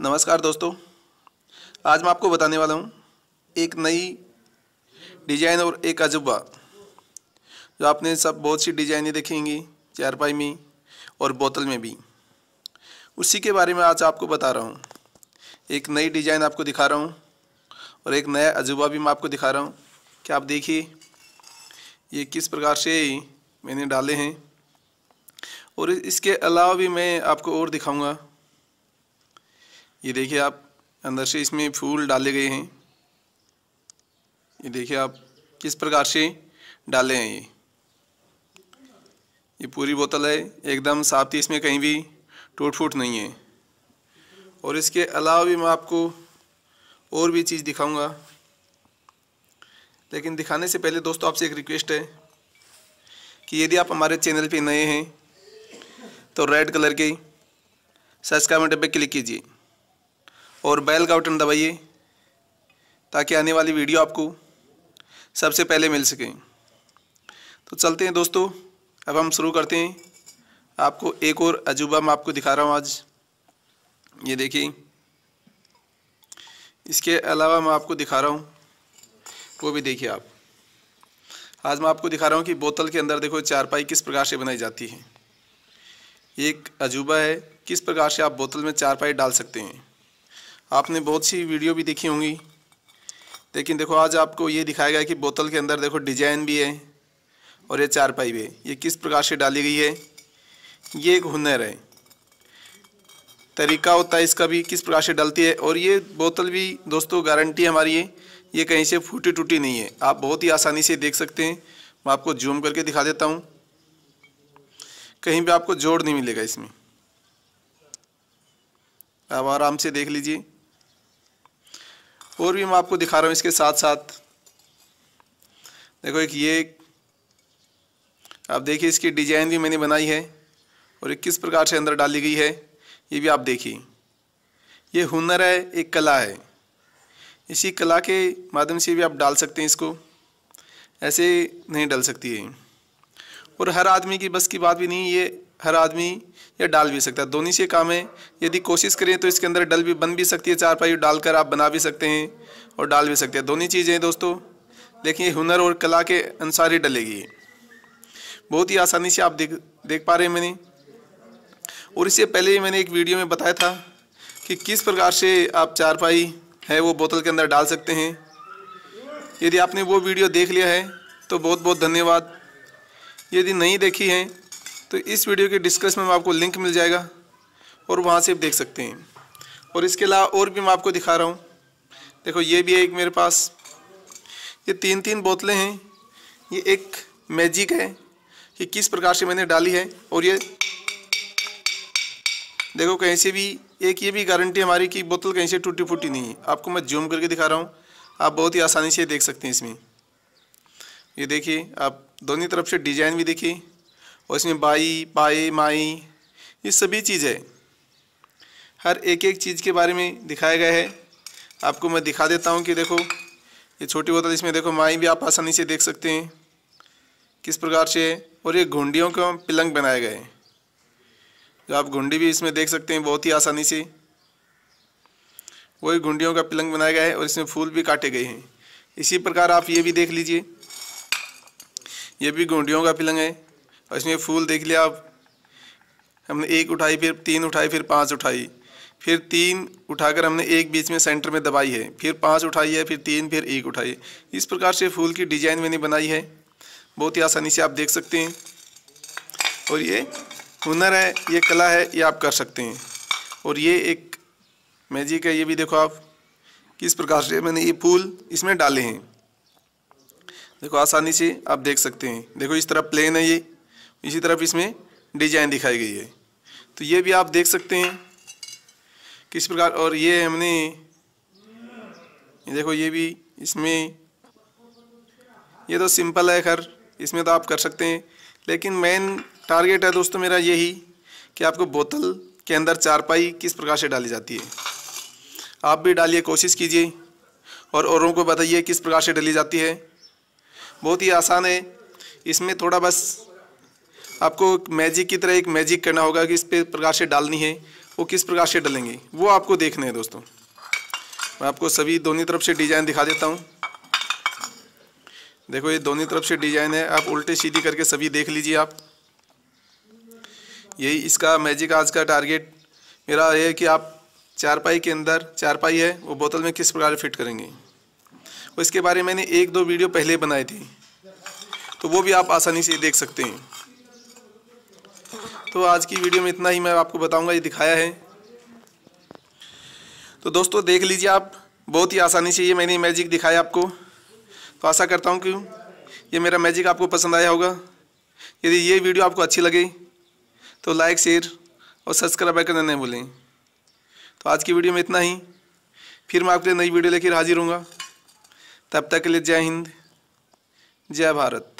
नमस्कार दोस्तों आज मैं आपको बताने वाला हूँ एक नई डिजाइन और एक अजूबा जो आपने सब बहुत सी डिजाइनें देखेंगी चारपाई में और बोतल में भी उसी के बारे में आज आपको बता रहा हूँ एक नई डिजाइन आपको दिखा रहा हूँ और एक नया अजूबा भी मैं आपको दिखा रहा हूँ कि आप देखिए ये किस प्रकार से मैंने डाले हैं और इसके अलावा भी मैं आपको और दिखाऊंगा ये देखिए आप अंदर से इसमें फूल डाले गए हैं ये देखिए आप किस प्रकार से डाले हैं ये ये पूरी बोतल है एकदम साफ थी इसमें कहीं भी टूट फूट नहीं है और इसके अलावा भी मैं आपको और भी चीज़ दिखाऊंगा लेकिन दिखाने से पहले दोस्तों आपसे एक रिक्वेस्ट है कि यदि आप हमारे चैनल पे नए हैं तो रेड कलर के सब्सक्राइब बटन पर क्लिक कीजिए और बैल का बटन दबाइए ताकि आने वाली वीडियो आपको सबसे पहले मिल सके तो चलते हैं दोस्तों अब हम शुरू करते हैं आपको एक और अजूबा मैं आपको दिखा रहा हूँ आज ये देखिए इसके अलावा मैं आपको दिखा रहा हूँ वो भी देखिए आप आज मैं आपको दिखा रहा हूँ कि बोतल के अंदर देखो चारपाई किस प्रकार से बनाई जाती है एक अजूबा है किस प्रकार से आप बोतल में चारपाई डाल सकते हैं आपने बहुत सी वीडियो भी देखी होंगी लेकिन देखो आज आपको ये दिखाया गया कि बोतल के अंदर देखो डिजाइन भी है और ये पाई भी है ये किस प्रकार से डाली गई है ये एक हुनर है तरीका होता है इसका भी किस प्रकार से डलती है और ये बोतल भी दोस्तों गारंटी हमारी है ये कहीं से फूटी टूटी नहीं है आप बहुत ही आसानी से देख सकते हैं मैं आपको जूम करके दिखा देता हूँ कहीं भी आपको जोड़ नहीं मिलेगा इसमें आप आराम से देख लीजिए और भी मैं आपको दिखा रहा हूँ इसके साथ साथ देखो एक ये आप देखिए इसकी डिजाइन भी मैंने बनाई है और एक किस प्रकार से अंदर डाली गई है ये भी आप देखिए ये हुनर है एक कला है इसी कला के माध्यम से भी आप डाल सकते हैं इसको ऐसे नहीं डाल सकती है और हर आदमी की बस की बात भी नहीं ये हर आदमी ये डाल भी सकता है दोनों से काम है यदि कोशिश करें तो इसके अंदर डल भी बन भी सकती है चार पाई डालकर आप बना भी सकते हैं और डाल भी सकते हैं दोनों चीज़ें दोस्तों लेकिन ये हुनर और कला के अनुसार ही डलेगी बहुत ही आसानी से आप देख देख पा रहे हैं मैंने और इससे पहले मैंने एक वीडियो में बताया था कि किस प्रकार से आप चारपाई है वो बोतल के अंदर डाल सकते हैं यदि आपने वो वीडियो देख लिया है तो बहुत बहुत धन्यवाद यदि नहीं देखी है तो इस वीडियो के डिस्क्रिप्शन में आपको लिंक मिल जाएगा और वहाँ से आप देख सकते हैं और इसके अलावा और भी मैं आपको दिखा रहा हूँ देखो ये भी है एक मेरे पास ये तीन तीन बोतलें हैं ये एक मैजिक है ये किस प्रकार से मैंने डाली है और ये देखो कहीं से भी एक ये भी गारंटी हमारी कि बोतल कहीं से टूटी फूटी नहीं है आपको मैं जूम करके दिखा रहा हूँ आप बहुत ही आसानी से देख सकते हैं इसमें ये देखिए आप दोनों तरफ से डिजाइन भी देखिए और इसमें बाई पाए माई ये सभी चीज़ है हर एक एक चीज़ के बारे में दिखाया गया है आपको मैं दिखा देता हूँ कि देखो ये छोटी बोतल इसमें देखो माई भी आप आसानी से देख सकते हैं किस प्रकार से और ये घुंडियों का पिलंग बनाए गए हैं जो आप घुंडी भी इसमें देख सकते हैं बहुत ही आसानी से वही घुंडियों का पिलंग बनाया गया है और इसमें फूल भी काटे गए हैं इसी प्रकार आप ये भी देख लीजिए ये भी घूंटियों का पलंग है और इसमें फूल देख लिया आप हमने एक उठाई फिर तीन उठाई फिर पाँच उठाई फिर तीन उठाकर हमने एक बीच में सेंटर में दबाई है फिर पाँच उठाई है फिर तीन फिर एक उठाई इस प्रकार से फूल की डिजाइन मैंने बनाई है बहुत ही आसानी से आप देख सकते हैं और ये हुनर है ये कला है ये आप कर सकते हैं और ये एक मैजिक है ये भी देखो आप किस प्रकार से मैंने ये फूल इसमें डाले हैं देखो आसानी से आप देख सकते हैं देखो इस तरफ प्लेन है ये इसी तरफ इसमें डिजाइन दिखाई गई है तो ये भी आप देख सकते हैं किस प्रकार और ये हमने देखो ये भी इसमें ये तो सिंपल है खैर इसमें तो आप कर सकते हैं लेकिन मेन टारगेट है दोस्तों मेरा यही कि आपको बोतल के अंदर चारपाई किस प्रकार से डाली जाती है आप भी डालिए कोशिश कीजिए और औरों को बताइए किस प्रकार से डाली जाती है बहुत ही आसान है इसमें थोड़ा बस आपको मैजिक की तरह एक मैजिक करना होगा कि इस पर प्रकार से डालनी है वो किस प्रकार से डलेंगे वो आपको देखना है दोस्तों मैं आपको सभी दोनों तरफ से डिज़ाइन दिखा देता हूँ देखो ये दोनों तरफ से डिज़ाइन है आप उल्टे सीधी करके सभी देख लीजिए आप यही इसका मैजिक आज का टारगेट मेरा ये है कि आप चारपाई के अंदर चारपाई है वो बोतल में किस प्रकार फिट करेंगे और इसके बारे में मैंने एक दो वीडियो पहले बनाई थी तो वो भी आप आसानी से देख सकते हैं तो आज की वीडियो में इतना ही मैं आपको बताऊंगा ये दिखाया है तो दोस्तों देख लीजिए आप बहुत ही आसानी से ये मैंने मैजिक दिखाया आपको तो आशा करता हूँ कि ये मेरा मैजिक आपको पसंद आया होगा यदि ये वीडियो आपको अच्छी लगे तो लाइक शेयर और सब्सक्राइब करना नहीं भूलें तो आज की वीडियो में इतना ही फिर मैं आपके लिए नई वीडियो लेकर हाजिर हूँगा तब तक के लिए जय हिंद जय भारत